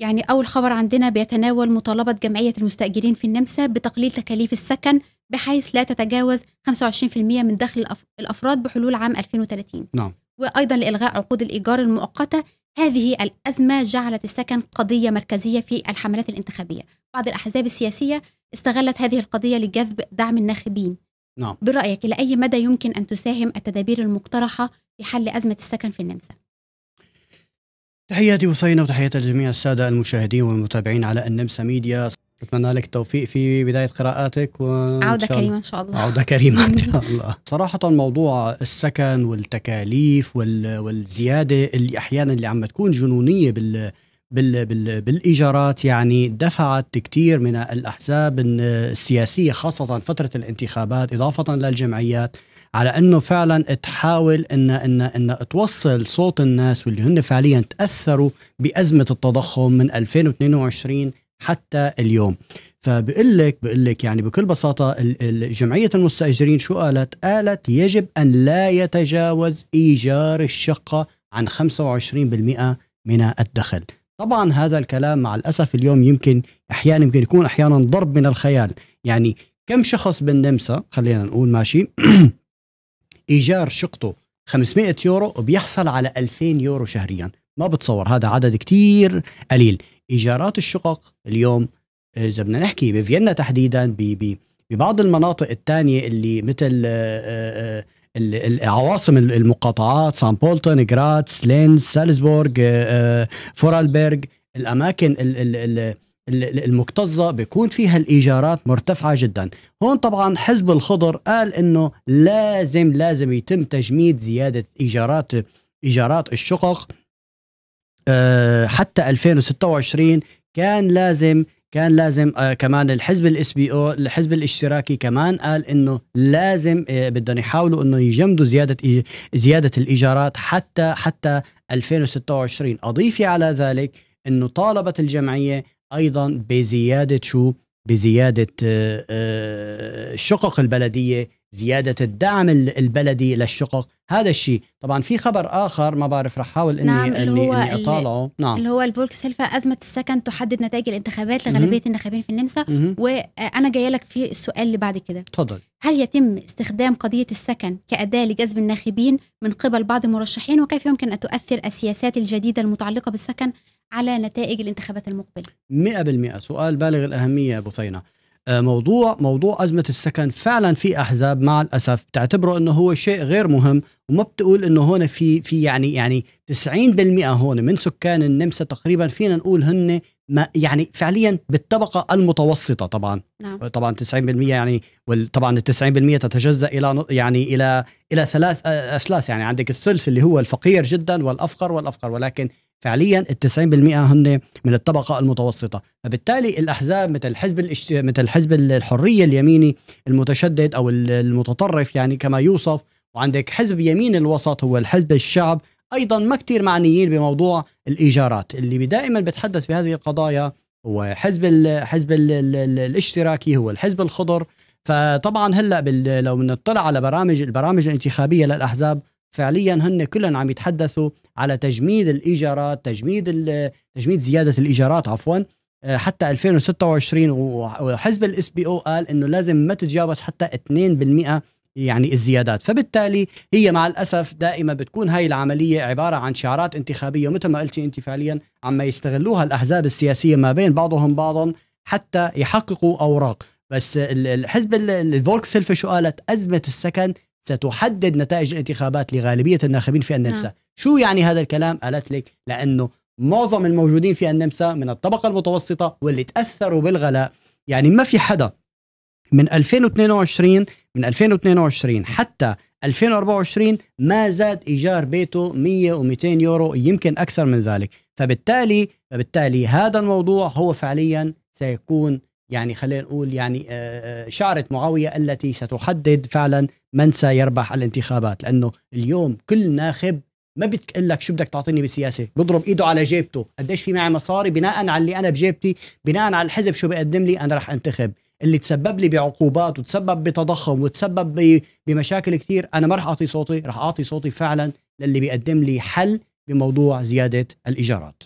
يعني أول خبر عندنا بيتناول مطالبة جمعية المستأجرين في النمسا بتقليل تكاليف السكن بحيث لا تتجاوز 25% من دخل الأفراد بحلول عام 2030 نعم. وأيضا لإلغاء عقود الإيجار المؤقتة هذه الأزمة جعلت السكن قضية مركزية في الحملات الانتخابية بعض الأحزاب السياسية استغلت هذه القضية لجذب دعم الناخبين نعم. برأيك إلى أي مدى يمكن أن تساهم التدابير المقترحة في حل أزمة السكن في النمسا؟ تحياتي وصينا وتحياتي لجميع السادة المشاهدين والمتابعين على النمسا ميديا أتمنى لك التوفيق في بداية قراءاتك و... عودة كريمة إن شاء الله عودة كريمة إن شاء الله صراحة موضوع السكن والتكاليف وال... والزيادة اللي أحيانا اللي عم تكون جنونية بال... بال... بال... بالإيجارات يعني دفعت كثير من الأحزاب السياسية خاصة فترة الانتخابات إضافة للجمعيات على انه فعلا تحاول ان ان ان توصل صوت الناس واللي هن فعليا تاثروا بازمه التضخم من 2022 حتى اليوم فبقول لك بقول لك يعني بكل بساطه جمعيه المستاجرين شو قالت؟ قالت يجب ان لا يتجاوز ايجار الشقه عن 25% من الدخل. طبعا هذا الكلام مع الاسف اليوم يمكن احيانا يمكن يكون احيانا ضرب من الخيال، يعني كم شخص بالنمسا خلينا نقول ماشي ايجار شقته 500 يورو وبيحصل على 2000 يورو شهريا ما بتصور هذا عدد كتير قليل ايجارات الشقق اليوم آه، اذا بدنا نحكي بفيينا تحديدا ببعض المناطق الثانيه اللي مثل آه، آه، عواصم المقاطعات سان بولتون جراتس لينز سالزبورغ فورالبرغ الاماكن المكتظة بيكون فيها الإيجارات مرتفعة جدا هون طبعا حزب الخضر قال أنه لازم لازم يتم تجميد زيادة إيجارات إيجارات الشقق أه حتى 2026 كان لازم كان لازم آه كمان الحزب الاس بي او الحزب الاشتراكي كمان قال انه لازم آه بدهم يحاولوا انه يجمدوا زياده إي زياده الايجارات حتى حتى 2026 اضيفي على ذلك انه طالبت الجمعيه ايضا بزياده شو بزياده آه، آه، شقق البلديه زياده الدعم البلدي للشقق هذا الشيء طبعا في خبر اخر ما بعرف رح احاول اني نعم اللي هو اني اطالعه نعم اللي هو الفولكس هيلفا ازمه السكن تحدد نتائج الانتخابات لغالبيه الناخبين في النمسا وانا آه، جايه لك في السؤال اللي بعد كده تفضل هل يتم استخدام قضيه السكن كاداه لجذب الناخبين من قبل بعض المرشحين وكيف يمكن ان تؤثر السياسات الجديده المتعلقه بالسكن على نتائج الانتخابات المقبله 100% سؤال بالغ الاهميه بثينه آه، موضوع موضوع أزمة السكن فعلا في أحزاب مع الأسف بتعتبره أنه هو شيء غير مهم وما بتقول أنه هون في في يعني يعني 90% هون من سكان النمسا تقريبا فينا نقول هن ما يعني فعليا بالطبقة المتوسطة طبعا نعم. آه، طبعا 90% يعني طبعا ال 90% تتجزأ إلى يعني إلى إلى ثلاث آه، أسلاس يعني عندك الثلث اللي هو الفقير جدا والأفقر والأفقر ولكن فعليا ال 90% هن من الطبقه المتوسطه فبالتالي الاحزاب مثل حزب الاشت... مثل حزب الحريه اليميني المتشدد او المتطرف يعني كما يوصف وعندك حزب يمين الوسط هو الحزب الشعب ايضا ما كثير معنيين بموضوع الايجارات اللي دائما بتحدث بهذه القضايا هو حزب ال... حزب ال... ال... الاشتراكي هو الحزب الخضر فطبعا هلا بال... لو بنطلع على برامج البرامج الانتخابيه للاحزاب فعليا هن كلهم عم يتحدثوا على تجميد الايجارات تجميد تجميد زياده الايجارات عفوا آه، حتى 2026 وحزب الاس بي او قال انه لازم ما تتجاوز حتى 2% يعني الزيادات فبالتالي هي مع الأسف دائما بتكون هاي العملية عبارة عن شعارات انتخابية ومثل ما قلتي أنت فعليا عم يستغلوها الأحزاب السياسية ما بين بعضهم بعضا حتى يحققوا أوراق بس الحزب الفولكس سلفة شو قالت أزمة السكن ستحدد نتائج الانتخابات لغالبية الناخبين في النمسا نعم. شو يعني هذا الكلام قالت لك لأنه معظم الموجودين في النمسا من الطبقة المتوسطة واللي تأثروا بالغلاء يعني ما في حدا من 2022 من 2022 حتى 2024 ما زاد ايجار بيته 100 و200 يورو يمكن اكثر من ذلك فبالتالي فبالتالي هذا الموضوع هو فعليا سيكون يعني خلينا نقول يعني آه، آه، شعرة معاوية التي ستحدد فعلا من سيربح الانتخابات لأنه اليوم كل ناخب ما بتقول لك شو بدك تعطيني بالسياسة بضرب إيده على جيبته قديش في معي مصاري بناء على اللي أنا بجيبتي بناء على الحزب شو بيقدم لي أنا رح أنتخب اللي تسبب لي بعقوبات وتسبب بتضخم وتسبب بمشاكل كثير أنا ما رح أعطي صوتي رح أعطي صوتي فعلا للي بيقدم لي حل بموضوع زيادة الإيجارات